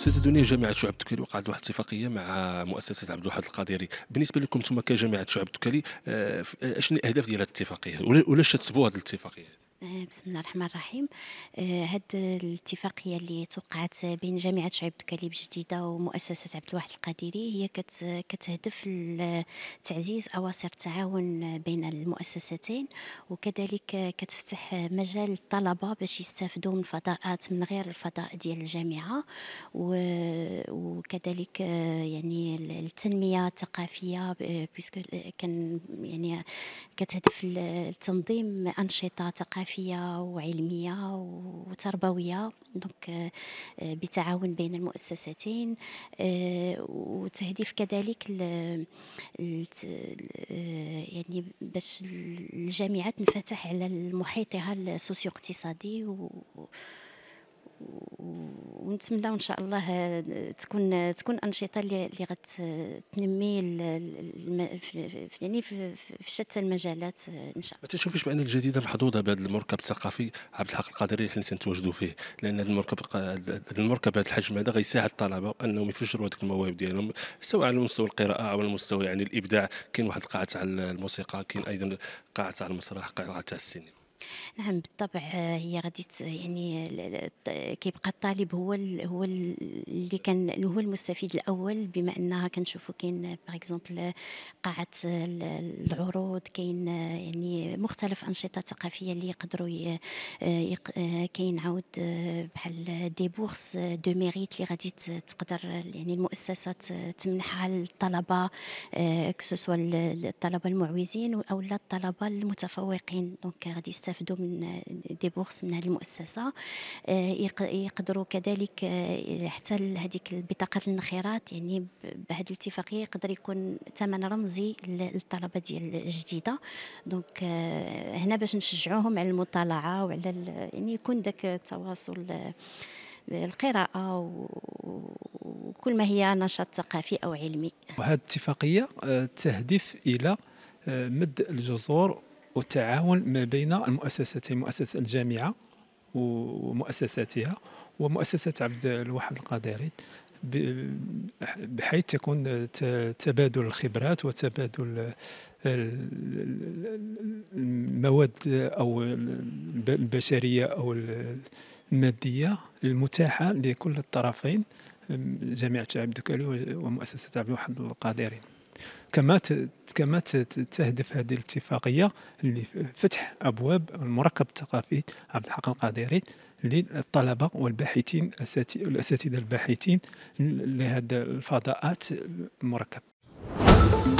استاذ دنيا جامعه شعب التكالي وقعت واحد الاتفاقيه مع مؤسسه عبد الواحد القادري بالنسبه لكم انتم كجامعه شعب التكالي آه، آه، اشنو الاهداف ديال الاتفاقيه ولاش تسبوا هذه الاتفاقيه آه، بسم الله الرحمن الرحيم آه، هاد الاتفاقيه اللي توقعت بين جامعه شعيب بوكاليب الجديده ومؤسسه عبد الواحد القادري هي كتهدف لتعزيز اواصر التعاون بين المؤسستين وكذلك كتفتح مجال الطلبه باش يستافدوا من فضاءات من غير الفضاء ديال الجامعه وكذلك يعني التنميه الثقافيه بيسكو كان يعني كتهدف لتنظيم أنشطة ثقافية وعلمية وتربوية دونك آه، بتعاون بين المؤسستين آه، وتهديف كذلك يعني باش الجامعة تنفتح على محيطها السوسيو اقتصادي نتمنى ان شاء الله آه، تكون تكون انشطه اللي غتنمي يعني في, في شتى المجالات آه، ان شاء الله ما تشوفيش بان الجديده محظوظه بهذا المركب الثقافي عبد الحق القادري اللي حنا تنتواجدوا فيه لان هذا المركب المركب هذا الحجم هذا غيساعد الطلبه انهم يفجروا هذيك المواهب ديالهم سواء على مستوى القراءه او على مستوى يعني الابداع كاين واحد القاعه تاع الموسيقى كاين ايضا قاعه تاع المسرح قاعه تاع السينما نعم بالطبع آه، هي غادي يعني كيبقى الطالب هو ال هو ال اللي كان هو المستفيد الاول بما انها كنشوفوا كاين باغ اكزومبل قاعه العروض كاين يعني مختلف انشطه ثقافيه اللي يقدروا آه، آه، كاين عاود بحال دي بورس دو ميريت اللي غادي تقدر يعني المؤسسات تمنحها للطلبه كو الطلبه المعوزين او الطلبه المتفوقين دونك غادي يستافدوا من دي بورس من هذه المؤسسه آه، يقدروا كذلك آه، حتى هذيك البطاقات الانخراط يعني بهذه الاتفاقيه يقدر يكون ثمن رمزي للطلبه ديال الجديده دونك آه، هنا باش نشجعوهم على المطالعه وعلى يعني يكون ذاك التواصل القراءة وكل ما هي نشاط ثقافي أو علمي وهذه الاتفاقية تهدف إلى مد الجذور والتعاون ما بين المؤسستين مؤسسة الجامعة ومؤسساتها ومؤسسة عبد الواحد القادري بحيث تكون تبادل الخبرات وتبادل المواد او البشريه او الماديه المتاحه لكل الطرفين جامعه عبد الكريم ومؤسسه عبد الواحد القادري كما كما تهدف هذه الاتفاقيه لفتح ابواب المركب الثقافي عبد الحق القادري للطلبه والباحثين الاساتذه الباحثين لهذه الفضاءات المركب